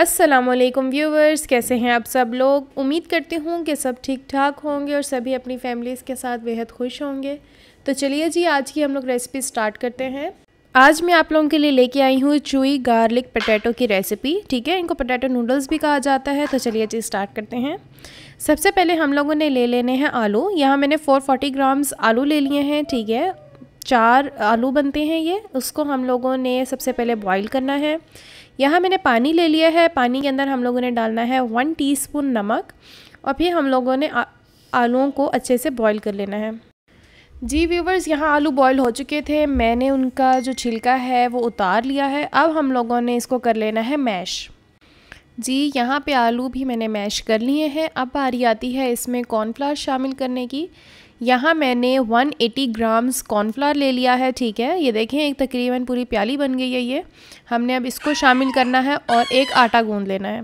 Aslam viewers कैसे हैं आप सब लोग उम्मीद करती हूँ कि सब ठीक ठाक होंगे और सभी अपनी फैमिलीज़ के साथ बेहद खुश होंगे तो चलिए जी आज की हम लोग रेसिपी स्टार्ट करते हैं आज मैं आप लोगों के लिए लेके आई हूँ चुई गार्लिक पटेटो की रेसिपी ठीक है इनको पटेटो नूडल्स भी कहा जाता है तो चलिए जी स्टार्ट करते हैं सबसे पहले हम लोगों ने ले लेने हैं आलू यहाँ मैंने 440 ग्राम्स आलू ले लिए हैं ठीक है चार आलू बनते हैं ये उसको हम लोगों ने सबसे पहले बॉईल करना है यहाँ मैंने पानी ले लिया है पानी के अंदर हम लोगों ने डालना है वन टीस्पून नमक और फिर हम लोगों ने आलूओं को अच्छे से बॉईल कर लेना है जी व्यूवर्स यहाँ आलू बॉईल हो चुके थे मैंने उनका जो छिलका है वो उतार लिया है अब हम लोगों ने इसको कर लेना है मैश जी यहाँ पे आलू भी मैंने मैश कर लिए हैं अब बारी आती है इसमें कॉर्नफ्लावर शामिल करने की यहाँ मैंने 180 ग्राम्स कॉर्नफ्लावर ले लिया है ठीक है ये देखें एक तकरीबन पूरी प्याली बन गई है ये हमने अब इसको शामिल करना है और एक आटा गूंद लेना है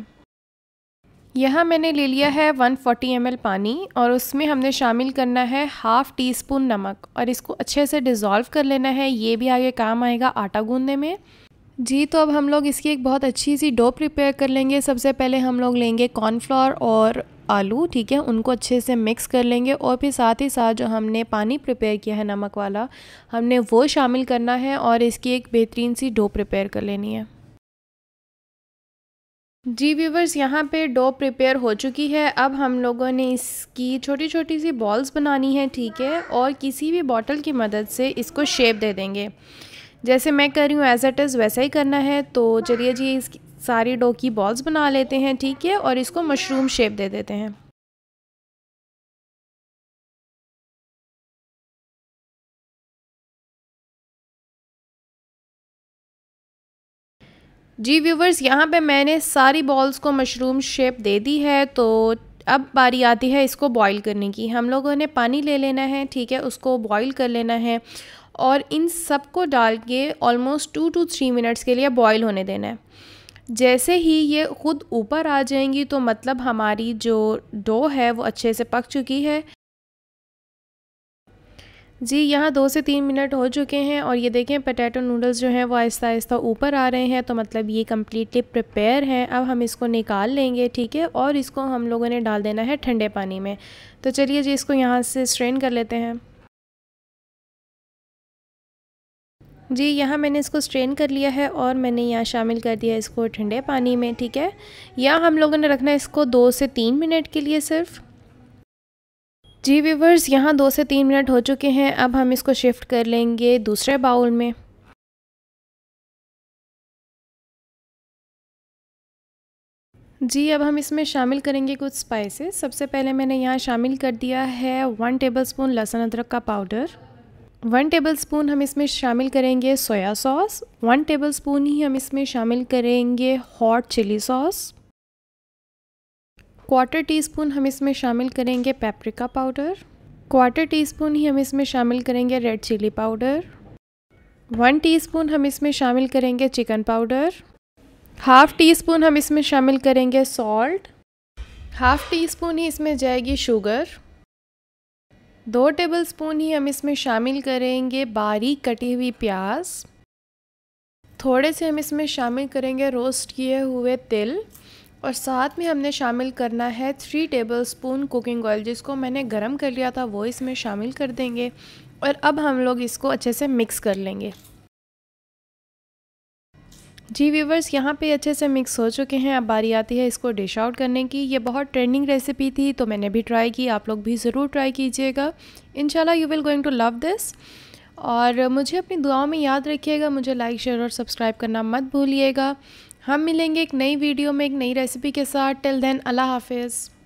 यहाँ मैंने ले लिया है 140 फोर्टी पानी और उसमें हमने शामिल करना है हाफ़ टी स्पून नमक और इसको अच्छे से डिज़ोल्व कर लेना है ये भी आगे काम आएगा आटा गूंदने में जी तो अब हम लोग इसकी एक बहुत अच्छी सी डो प्रिपेयर कर लेंगे सबसे पहले हम लोग लेंगे कॉर्नफ्लोर और आलू ठीक है उनको अच्छे से मिक्स कर लेंगे और फिर साथ ही साथ जो हमने पानी प्रिपेयर किया है नमक वाला हमने वो शामिल करना है और इसकी एक बेहतरीन सी डो प्रिपेयर कर लेनी है जी व्यूवर्स यहाँ पे डो प्रिपेयर हो चुकी है अब हम लोगों ने इसकी छोटी छोटी सी बॉल्स बनानी है ठीक है और किसी भी बॉटल की मदद से इसको शेप दे देंगे जैसे मैं कर रही हूँ एज एट इज़ वैसा ही करना है तो चलिए जी इस सारी डो की बॉल्स बना लेते हैं ठीक है और इसको मशरूम शेप दे देते हैं जी व्यूवर्स यहाँ पे मैंने सारी बॉल्स को मशरूम शेप दे दी है तो अब बारी आती है इसको बॉईल करने की हम लोगों ने पानी ले लेना है ठीक है उसको बॉईल कर लेना है और इन सब को डाल के almost two two three minutes के लिए बॉईल होने देना है जैसे ही ये ख़ुद ऊपर आ जाएंगी तो मतलब हमारी जो डो है वो अच्छे से पक चुकी है जी यहाँ दो से तीन मिनट हो चुके हैं और ये देखें पटैटो नूडल्स जो हैं वो आहिस्ता आहिस्ता ऊपर आ रहे हैं तो मतलब ये कम्प्लीटली प्रिपेयर हैं अब हम इसको निकाल लेंगे ठीक है और इसको हम लोगों ने डाल देना है ठंडे पानी में तो चलिए जी इसको यहाँ से स्ट्रेन कर लेते हैं जी यहाँ मैंने इसको स्ट्रेन कर लिया है और मैंने यहाँ शामिल कर दिया इसको ठंडे पानी में ठीक है या हम लोगों ने रखना है इसको दो से तीन मिनट के लिए सिर्फ जी व्यूवर्स यहाँ दो से तीन मिनट हो चुके हैं अब हम इसको शिफ्ट कर लेंगे दूसरे बाउल में जी अब हम इसमें शामिल करेंगे कुछ स्पाइसेस सबसे पहले मैंने यहाँ शामिल कर दिया है वन टेबलस्पून लहसुन अदरक का पाउडर वन टेबल स्पून हम इसमें शामिल करेंगे soya sauce one tablespoon ही हम इसमें शामिल करेंगे hot chilli sauce quarter teaspoon हम इसमें शामिल करेंगे paprika powder quarter teaspoon ही हम इसमें शामिल करेंगे red chilli powder one teaspoon हम इसमें शामिल करेंगे chicken powder half teaspoon हम इसमें शामिल करेंगे सॉल्ट हाफ़ टी स्पून ही इसमें जाएगी शुगर दो टेबलस्पून ही हम इसमें शामिल करेंगे बारीक कटी हुई प्याज थोड़े से हम इसमें शामिल करेंगे रोस्ट किए हुए तिल और साथ में हमने शामिल करना है थ्री टेबलस्पून कुकिंग ऑयल जिसको मैंने गरम कर लिया था वो इसमें शामिल कर देंगे और अब हम लोग इसको अच्छे से मिक्स कर लेंगे जी व्यूवर्स यहाँ पे अच्छे से मिक्स हो चुके हैं अब बारी आती है इसको डिश आउट करने की ये बहुत ट्रेंडिंग रेसिपी थी तो मैंने भी ट्राई की आप लोग भी ज़रूर ट्राई कीजिएगा and you will going to love this और मुझे अपनी दुआओं में याद रखिएगा मुझे लाइक शेयर और सब्सक्राइब करना मत भूलिएगा हम मिलेंगे एक नई वीडियो में एक नई रेसिपी के साथ टिल देन अल्लाह हाफिज़